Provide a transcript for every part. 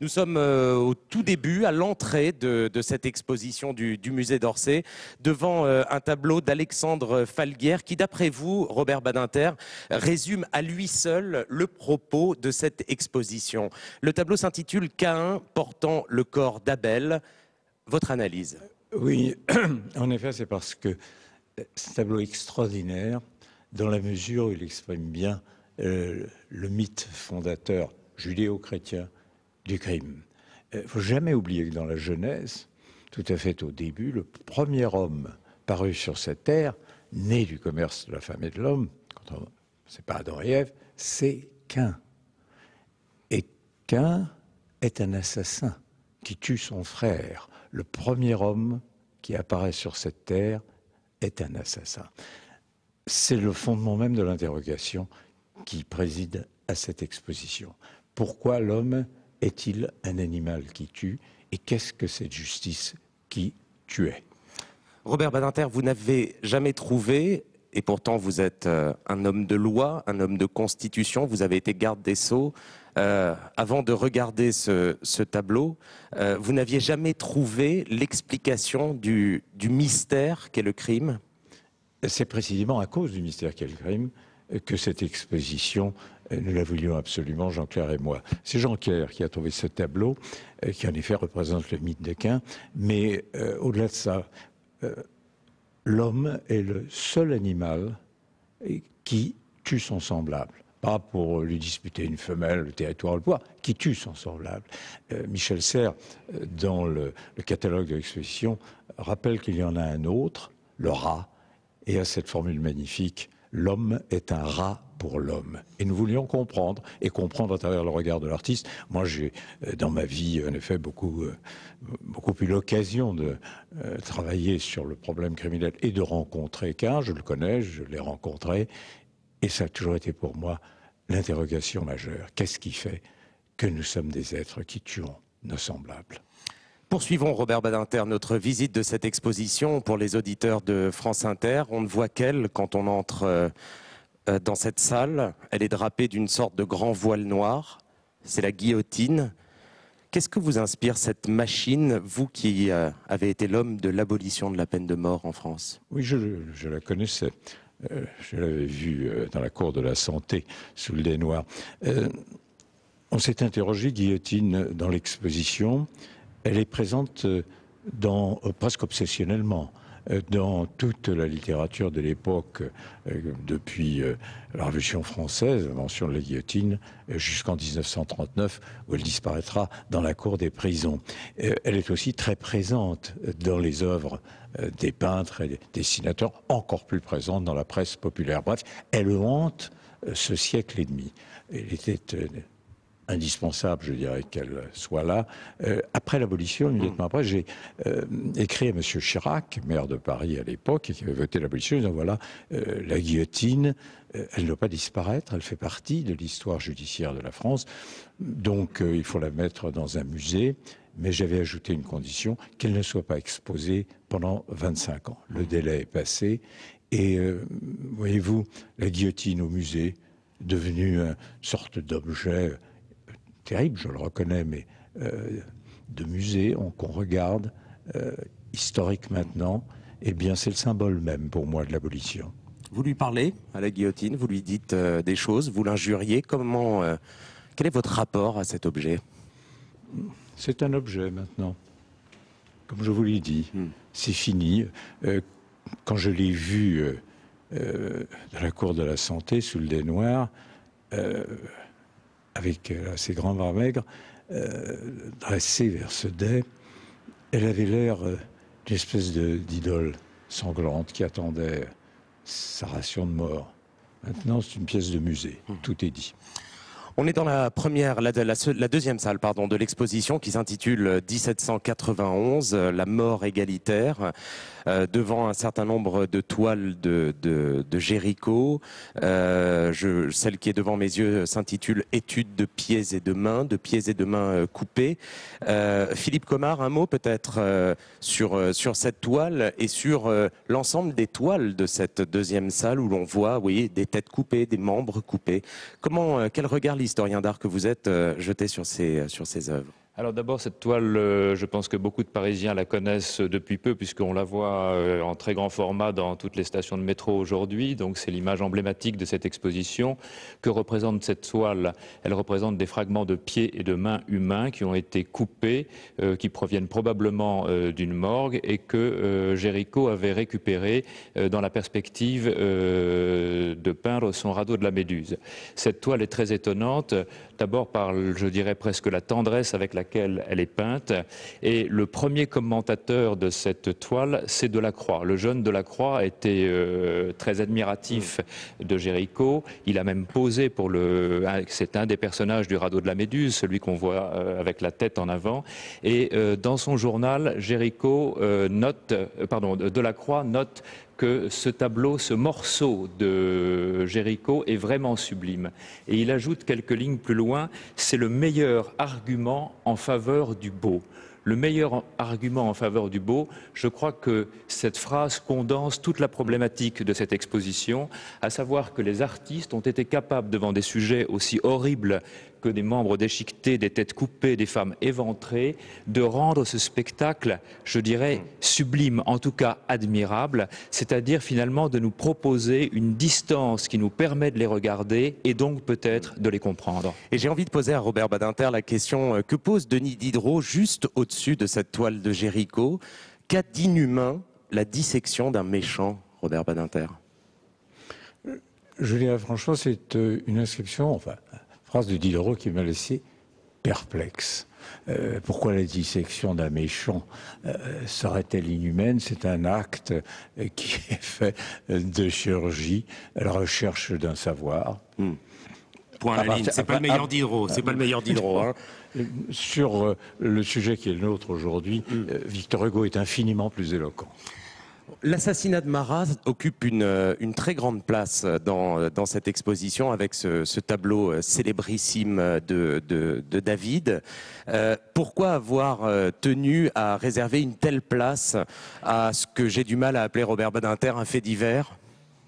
Nous sommes euh, au tout début, à l'entrée de, cette exposition du, musée d'Orsay, devant euh, un tableau d'Alexandre Falguière qui, d'après vous, Robert Badinter, résume à lui seul le propos de cette exposition. Le tableau s'intitule Caïn portant le corps d'Abel. Votre analyse Oui, en effet, c'est parce que ce tableau extraordinaire, dans la mesure où il exprime bien euh, le mythe fondateur judéo-chrétien du crime. Il euh, ne faut jamais oublier que dans la Genèse, tout à fait au début, le premier homme paru sur cette terre, né du commerce de la femme et de l'homme, c'est pas Adam et c'est Cain. Et Cain est un assassin qui tue son frère. Le premier homme qui apparaît sur cette terre est un assassin. C'est le fondement même de l'interrogation qui préside à cette exposition. Pourquoi l'homme est-il un animal qui tue Et qu'est-ce que cette justice qui tuait Robert Badinter, vous n'avez jamais trouvé, et pourtant vous êtes euh, un homme de loi, un homme de constitution, vous avez été garde des sceaux. Euh, avant de regarder ce, tableau, euh, vous n'aviez jamais trouvé l'explication du, du, mystère qu'est le crime C'est précisément à cause du mystère qu'est le crime que cette exposition nous la voulions absolument, Jean-Claire et moi. C'est Jean-Claire qui a trouvé ce tableau, euh, qui en effet représente le mythe de Quint. Mais euh, au-delà de ça, euh, l'homme est le seul animal qui tue son semblable pas pour lui disputer une femelle, le territoire, le poids, qui tue son semblable. Michel Serres, dans le, le catalogue de l'exposition, rappelle qu'il y en a un autre, le rat, et à cette formule magnifique, l'homme est un rat pour l'homme. Et nous voulions comprendre, et comprendre à travers le regard de l'artiste. Moi, j'ai, euh, dans ma vie, en effet, beaucoup, euh, beaucoup eu l'occasion de euh, travailler sur le problème criminel et de rencontrer car je le connais, je l'ai rencontré, et ça a toujours été pour moi l'interrogation majeure. Qu'est-ce qui fait que nous sommes des êtres qui tuons nos semblables Poursuivons, Robert Badinter, notre visite de cette exposition pour les auditeurs de France Inter. On ne voit qu'elle quand on entre euh, dans cette salle. Elle est drapée d'une sorte de grand voile noir. C'est la guillotine. Qu'est-ce que vous inspire cette machine, vous qui euh, avez été l'homme de l'abolition de la peine de mort en France Oui, je, la connaissais. Euh, je l'avais vue dans la cour de la santé, sous le dénoir. on s'est interrogé, guillotine, dans l'exposition. Elle est présente dans, presque obsessionnellement. Euh, dans toute la littérature de l'époque, euh, depuis euh, la Révolution française, mention de la guillotine, jusqu'en 1939, où elle disparaîtra dans la cour des prisons. Elle est aussi très présente dans les œuvres des peintres et des dessinateurs, encore plus présente dans la presse populaire. Bref, elle hante ce siècle et demi. Elle était indispensable, je dirais, qu'elle soit là. Euh, après l'abolition, immédiatement après, j'ai euh, écrit à M. Chirac, maire de Paris à l'époque, qui avait voté l'abolition, disant voilà, euh, la guillotine, elle ne doit pas disparaître, elle fait partie de l'histoire judiciaire de la France, donc il faut la mettre dans un musée. Mais j'avais ajouté une condition, qu'elle ne soit pas exposée pendant 25 ans. Le délai est passé. Et voyez-vous, la guillotine au musée, devenue une sorte d'objet terrible, je le reconnais, mais euh, de musée qu'on regarde, euh, historique maintenant, eh bien c'est le symbole même pour moi de l'abolition. Vous lui parlez à la guillotine, vous lui dites euh, des choses, vous l'injuriez. Comment Quel est votre rapport à cet objet C'est un objet maintenant. Comme je vous l'ai dit, hmm. c'est fini. quand je l'ai vu dans la cour de la santé sous le dénoir, avec euh, ses grands bras maigres, euh, dressée vers ce dais, elle avait l'air euh, d'une espèce d'idole sanglante qui attendait sa ration de mort. Maintenant, c'est une pièce de musée. Hmm. Tout est dit. On est dans la première, la, deuxième salle, pardon, de l'exposition qui s'intitule 1791, euh, euh, la mort égalitaire, euh, devant un certain nombre de toiles de, de, Géricault. je, celle qui est devant mes yeux s'intitule étude de pieds et de mains, de pieds et de mains coupés. Philippe Comard, un mot peut-être sur, sur cette toile et sur l'ensemble des toiles de cette deuxième salle où l'on voit, oui, des têtes coupées, des membres coupés. Comment, quel regard historien d'art que vous êtes, euh, jeté sur ces, euh, sur ces œuvres alors d'abord, cette toile, euh, je pense que beaucoup de Parisiens la connaissent depuis peu, puisqu'on la voit euh, en très grand format dans toutes les stations de métro aujourd'hui. Donc c'est l'image emblématique de cette exposition. Que représente cette toile Elle représente des fragments de pieds et de mains humains qui ont été coupés, euh, qui proviennent probablement d'une morgue et que Géricault avait récupéré dans la perspective de peindre son radeau de la Méduse. Cette toile est très étonnante, d'abord par, je dirais presque la tendresse avec la elle est peinte. Et le premier commentateur de cette toile, c'est Delacroix. Le jeune Delacroix était été euh, très admiratif de Géricault. Il a même posé pour le. C'est un des personnages du radeau de la Méduse, celui qu'on voit euh, avec la tête en avant. Et euh, dans son journal, Géricault note, pardon, Delacroix note que ce tableau, ce morceau de Géricault est vraiment sublime. Et il ajoute quelques lignes plus loin, c'est le meilleur argument en faveur du beau. Le meilleur argument en faveur du beau, je crois que cette phrase condense toute la problématique de cette exposition, à savoir que les artistes ont été capables, devant des sujets aussi horribles que des membres déchiquetés, des têtes coupées, des femmes éventrées, de rendre ce spectacle, je dirais, sublime, en tout cas admirable, c'est-à-dire finalement de nous proposer une distance qui nous permet de les regarder et donc peut-être de les comprendre. Et j'ai envie de poser à Robert Badinter la question euh, que pose Denis Diderot juste au-dessus de cette toile de Géricault. Qu'a d'inhumain la dissection d'un méchant, Robert Badinter euh, Julien, franchement, c'est euh, une inscription, enfin, phrase de Diderot qui m'a laissé perplexe. Euh, pourquoi la dissection d'un méchant euh, serait-elle inhumaine C'est un acte euh, qui est fait de chirurgie, la recherche d'un savoir. Hmm. Point à la ah, ligne. Bah, c'est ah, ah, pas, le meilleur Diderot. C'est pas le meilleur hein. Diderot. Sur le sujet qui est le nôtre aujourd'hui, hmm. Victor Hugo est infiniment plus éloquent. L'assassinat de Marat occupe une, euh, une, très grande place euh, euh, dans, cette exposition avec ce, tableau célébrissime de, David. pourquoi avoir tenu à réserver une telle place à ce que j'ai du mal à appeler Robert Badinter un fait divers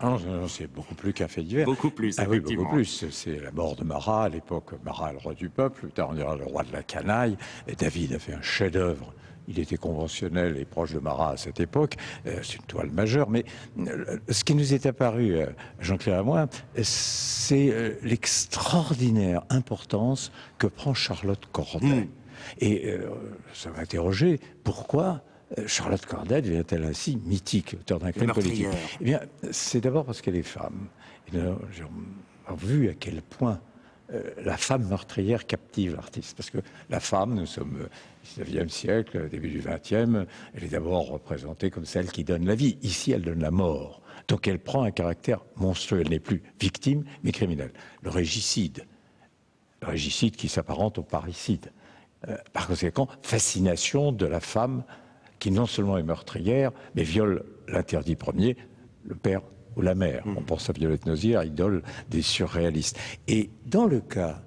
ah, non, c'est beaucoup plus qu'un fait divers. Beaucoup plus, ah oui, beaucoup plus. C'est la mort de Marat, à l'époque, Marat, le roi du peuple, plus tard on dira le roi de la canaille, et David a fait un chef-d'œuvre il était conventionnel et proche de Marat à cette époque, euh, c'est une toile majeure, mais euh, ce qui nous est apparu, euh, Jean-Claire et moi, c'est l'extraordinaire importance que prend Charlotte Corday. Hmm. Et ça m'a interrogé, pourquoi Charlotte Corday devient-elle ainsi mythique, auteur d'un crime politique Eh bien, c'est d'abord parce qu'elle est femme. Et vu à quel point euh, la femme meurtrière captive l'artiste. Parce que la femme, nous sommes au euh, 19e siècle, début du 20e, elle est d'abord représentée comme celle qui donne la vie. Ici, elle donne la mort. Donc elle prend un caractère monstrueux. Elle n'est plus victime, mais criminelle. Le régicide, le régicide qui s'apparente au parricide. Euh, par conséquent, fascination de la femme qui non seulement est meurtrière, mais viole l'interdit premier, le père la mère, hmm. On pense à Violette Nozière, idole des surréalistes. Et dans le cas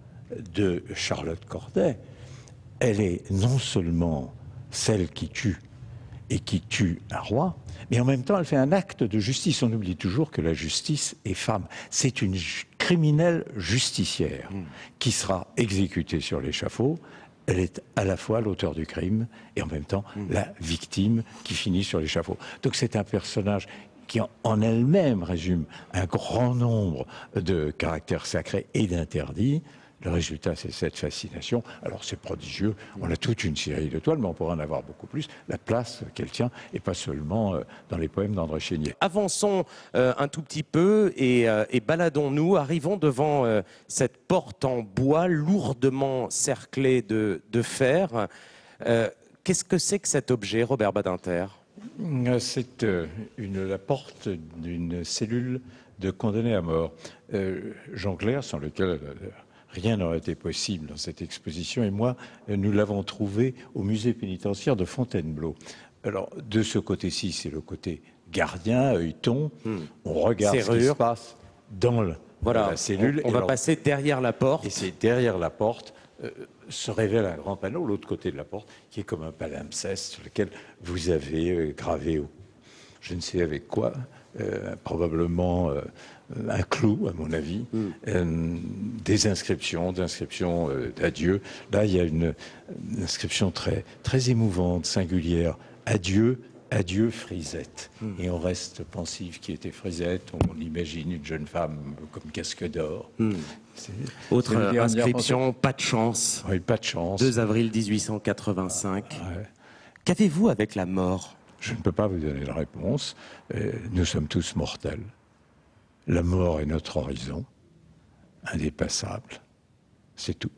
de Charlotte Corday, elle est non seulement celle qui tue et qui tue un roi, mais en même temps elle fait un acte de justice. On oublie toujours que la justice est femme. C'est une criminelle justicière hmm. qui sera exécutée sur l'échafaud. Elle est à la fois l'auteur du crime et en même temps hmm. la victime qui finit sur l'échafaud. Donc c'est un personnage qui en elle-même résume un grand nombre de caractères sacrés et d'interdits. Le résultat, c'est cette fascination. Alors, c'est prodigieux. On a toute une série de toiles, mais on pourrait en avoir beaucoup plus. La place qu'elle tient, et pas seulement euh, dans les poèmes d'André Chénier. Avançons euh, un tout petit peu et, euh, baladons-nous. Arrivons devant cette porte en bois lourdement cerclée de, de fer. Qu'est-ce que c'est que cet objet, Robert Badinter c'est euh, la porte d'une cellule de condamnés à mort. Euh, Jean Claire, sans lequel euh, rien n'aurait été possible dans cette exposition, et moi, nous l'avons trouvé au musée pénitentiaire de Fontainebleau. Alors, de ce côté-ci, c'est le côté gardien, œilleton. Hmm. On regarde ce qui se passe dans la cellule. On, va passer derrière la porte. Et c'est derrière la porte euh, se révèle un grand panneau, l'autre côté de la porte, qui est comme un palimpseste sur lequel vous avez euh, gravé, je ne sais avec quoi, euh, probablement un clou, à mon avis, mm. des inscriptions, d'inscriptions d'adieu. Là, il y a une, une, inscription très, très émouvante, singulière. Adieu, Adieu Frisette. Et on reste pensif qui était Frisette. On imagine une jeune femme comme casque d'or. Hmm. Autre inscription, pas de chance. Oui, pas de chance. 2 avril 1885. Ah, Qu'avez-vous avec la mort Je ne peux pas vous donner la réponse. Euh, nous sommes tous mortels. La mort est notre horizon, indépassable. C'est tout.